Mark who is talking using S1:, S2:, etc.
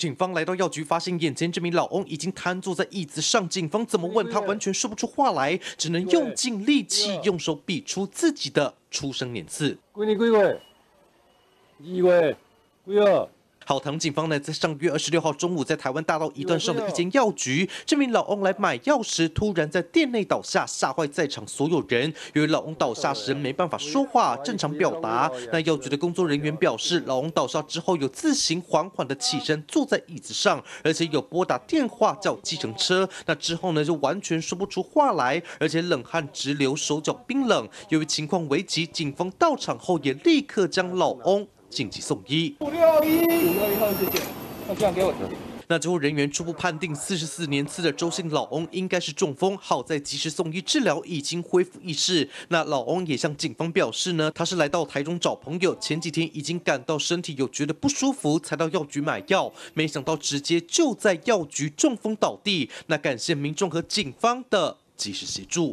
S1: 警方来到药局，发现眼前这名老翁已经瘫坐在椅子上。警方怎么问他，完全说不出话来，只能用尽力气用手比出自己的出生年次。几年几月？二月，几号？草堂警方呢，在上月二十六号中午，在台湾大道一段上的一间药局，这名老翁来买药时，突然在店内倒下，吓坏在场所有人。由于老翁倒下时没办法说话，正常表达。那药局的工作人员表示，老翁倒下之后，有自行缓缓的起身，坐在椅子上，而且有拨打电话叫计程车。那之后呢，就完全说不出话来，而且冷汗直流，手脚冰冷。由于情况危急，警方到场后也立刻将老翁紧急送医。那这样给我。那救后人员初步判定，四十四年次的周姓老翁应该是中风，好在及时送医治疗，已经恢复意识。那老翁也向警方表示呢，他是来到台中找朋友，前几天已经感到身体有觉得不舒服，才到药局买药，没想到直接就在药局中风倒地。那感谢民众和警方的及时协助。